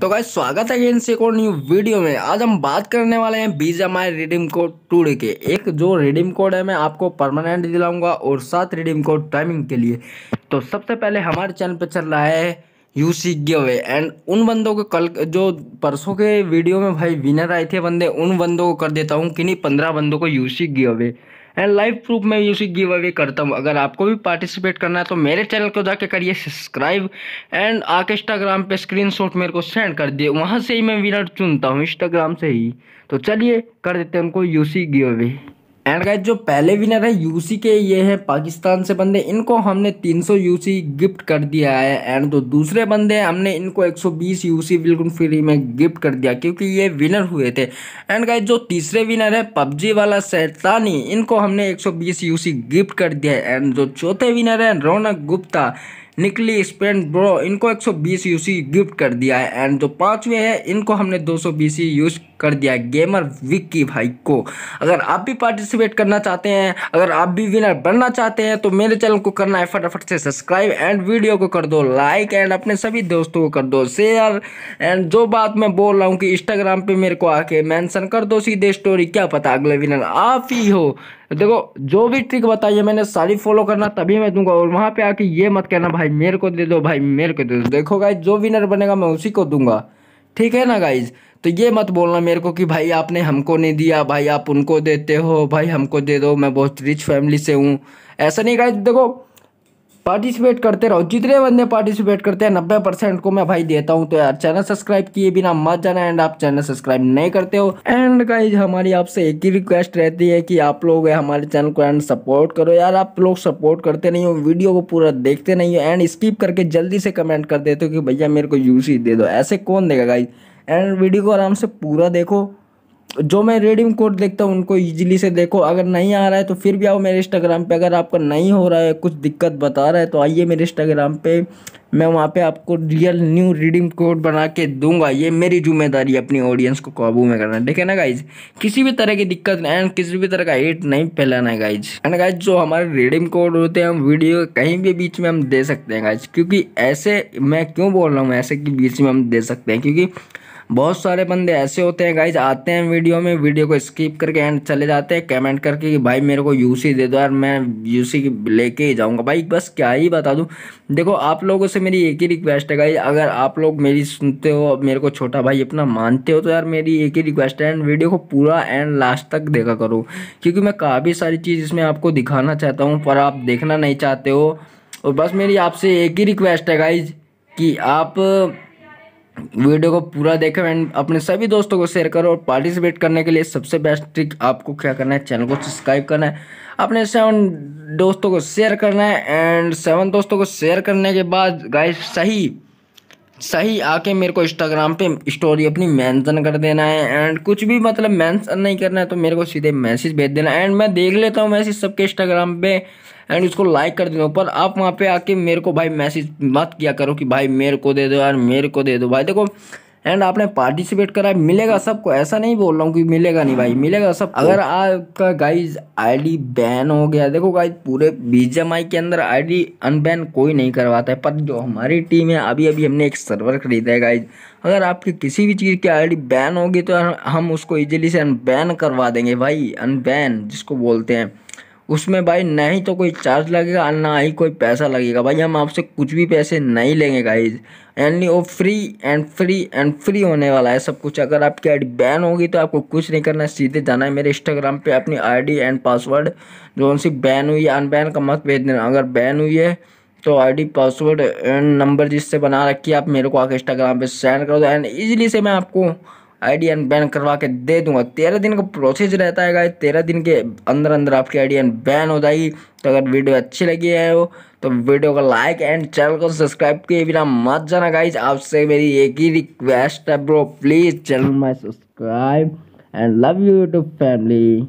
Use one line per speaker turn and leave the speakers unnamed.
तो गाय स्वागत है अगेन से एक और न्यू वीडियो में आज हम बात करने वाले हैं BG M I redeem code two के एक जो रिडीम कोड है मैं आपको परमानेंट दिलाऊंगा और साथ रिडीम कोड टाइमिंग के लिए तो सबसे पहले हमारे चैनल पर चल रहा है यू सी गे एंड उन बंदों को कल जो परसों के वीडियो में भाई विनर आए थे बंदे उन बंदों को कर देता हूँ कि नहीं पंद्रह बंदों को यू सी गे एंड लाइव प्रूफ मैं उसी गिव अवे करता हूँ अगर आपको भी पार्टिसिपेट करना है तो मेरे चैनल को जाके करिए सब्सक्राइब एंड आके इंस्टाग्राम पर स्क्रीन मेरे को सेंड कर दिए वहाँ से ही मैं विनर चुनता हूँ इंस्टाग्राम से ही तो चलिए कर देते हैं उनको UC giveaway and guys जो पहले विनर है यूसी के ये है पाकिस्तान से बंदे इनको हमने 300 यूसी गिफ्ट कर दिया है एंड जो दूसरे बंदे हैं हमने इनको 120 यूसी बिल्कुल फ्री में गिफ्ट कर दिया क्योंकि ये विनर हुए थे एंड गाइज जो तीसरे विनर है पबजी वाला सैतानी इनको हमने 120 यूसी गिफ्ट कर दिया है एंड जो चौथे विनर है रौनक गुप्ता निकली स्पेंट ब्रो इनको 120 यूसी गिफ्ट कर दिया है एंड जो पांचवे है इनको हमने 220 यूज कर दिया है गेमर विक्की भाई को अगर आप भी पार्टिसिपेट करना चाहते हैं अगर आप भी विनर बनना चाहते हैं तो मेरे चैनल को करना है फटाफट से सब्सक्राइब एंड वीडियो को कर दो लाइक एंड अपने सभी दोस्तों को कर दो शेयर एंड जो बात मैं बोल रहा हूँ कि इंस्टाग्राम पर मेरे को आके मैंसन कर दो सीधे स्टोरी क्या पता अगले विनर आप ही हो देखो जो भी ट्रिक बताइए मैंने सारी फॉलो करना तभी मैं दूंगा और वहाँ पे आके ये मत कहना भाई मेरे को दे दो भाई मेरे को दे दो देखो गाइज जो विनर बनेगा मैं उसी को दूंगा ठीक है ना गाइज तो ये मत बोलना मेरे को कि भाई आपने हमको नहीं दिया भाई आप उनको देते हो भाई हमको दे दो मैं बहुत रिच फैमिली से हूँ ऐसा नहीं गाइज देखो पार्टिसिपेट करते रहो जितने बंदे पार्टिसिपेट करते हैं नब्बे परसेंट को मैं भाई देता हूँ तो यार चैनल सब्सक्राइब किए बिना मत जाना एंड आप चैनल सब्सक्राइब नहीं करते हो एंड गाइज हमारी आपसे एक ही रिक्वेस्ट रहती है कि आप लोग हमारे चैनल को एंड सपोर्ट करो यार आप लोग सपोर्ट करते नहीं हो वीडियो को पूरा देखते नहीं हो एंड स्किप करके जल्दी से कमेंट कर देते हो कि भैया मेरे को यूसी दे दो ऐसे कौन देगा गाइज एंड वीडियो को आराम से पूरा देखो जो मैं रिडीम कोड देखता हूँ उनको इजीली से देखो अगर नहीं आ रहा है तो फिर भी आओ मेरे इंस्टाग्राम पे अगर आपका नहीं हो रहा है कुछ दिक्कत बता रहा है तो आइए मेरे इंस्टाग्राम पे मैं वहाँ पे आपको रियल न्यू रिडीम कोड बना के दूंगा ये मेरी जिम्मेदारी है अपनी ऑडियंस को काबू में करना ठीक है ना गाइज किसी भी तरह की दिक्कत नहीं एंड किसी भी तरह का हेट नहीं फैलाना है गाइज एंड गाइज जो हमारे रिडीम कोड होते हैं हम वीडियो कहीं भी बीच में हम दे सकते हैं गाइज क्योंकि ऐसे मैं क्यों बोल रहा हूँ ऐसे के बीच में हम दे सकते हैं क्योंकि बहुत सारे बंदे ऐसे होते हैं गाइज आते हैं वीडियो में वीडियो को स्किप करके एंड चले जाते हैं कमेंट करके कि भाई मेरे को यूसी दे दो यार मैं यूसी लेके ही जाऊँगा भाई बस क्या ही बता दूँ देखो आप लोगों से मेरी एक ही रिक्वेस्ट है गाइज अगर आप लोग मेरी सुनते हो मेरे को छोटा भाई अपना मानते हो तो यार मेरी एक ही रिक्वेस्ट है एंड वीडियो को पूरा एंड लास्ट तक देखा करो क्योंकि मैं काफ़ी सारी चीज़ इसमें आपको दिखाना चाहता हूँ पर आप देखना नहीं चाहते हो और बस मेरी आपसे एक ही रिक्वेस्ट है गाइज कि आप वीडियो को पूरा देखें एंड अपने सभी दोस्तों को शेयर करो और पार्टिसिपेट करने के लिए सबसे बेस्ट ट्रिक आपको क्या करना है चैनल को सब्सक्राइब करना है अपने सेवन दोस्तों को शेयर करना है एंड सेवन दोस्तों को शेयर करने के बाद गाइस सही सही आके मेरे को इंस्टाग्राम पे स्टोरी अपनी मेंशन कर देना है एंड कुछ भी मतलब मेंशन नहीं करना है तो मेरे को सीधे मैसेज भेज देना एंड मैं देख लेता हूँ मैसेज सबके इंस्टाग्राम पे एंड उसको लाइक कर देता हूँ पर आप वहाँ पे आके मेरे को भाई मैसेज मत किया करो कि भाई मेरे को दे दो यार मेरे को दे दो भाई देखो एंड आपने पार्टिसिपेट करा है मिलेगा सबको ऐसा नहीं बोल रहा हूँ कि मिलेगा नहीं भाई मिलेगा सब अगर आपका गाइज आईडी बैन हो गया देखो गाइज पूरे बीजेमआई के अंदर आईडी अनबैन कोई नहीं करवाता है पर जो हमारी टीम है अभी अभी हमने एक सर्वर खरीदा है गाइज अगर आपकी किसी भी चीज़ की आईडी बैन होगी तो हम उसको ईजिली से अनबैन करवा देंगे भाई अनबैन जिसको बोलते हैं उसमें भाई नहीं तो कोई चार्ज लगेगा और ना ही कोई पैसा लगेगा भाई हम आपसे कुछ भी पैसे नहीं लेंगे गाइज यानी वो free and free and free होने वाला है सब कुछ अगर आपकी आईडी बैन होगी तो आपको कुछ नहीं करना सीधे जाना है मेरे इंस्टाग्राम पे अपनी आईडी एंड पासवर्ड जो सी बैन हुई है अनबैन का मत भेज देना अगर बैन हुई है तो आईडी पासवर्ड एंड नंबर जिससे बना रखी है आप मेरे को आके इंस्टाग्राम पे सेंड कर दो एंड ईजिली से मैं आपको आईडी बैन करवा के दे दूंगा तेरह दिन का प्रोसेस रहता है गाइस तेरह दिन के अंदर अंदर आपकी आईडी बैन हो जाएगी तो अगर वीडियो अच्छी लगी है वो तो वीडियो को लाइक एंड चैनल को सब्सक्राइब किए बिना मत जाना गाइज आपसे मेरी एक ही रिक्वेस्ट है ब्रो प्लीज़ चैनल माई subscribe and love you too family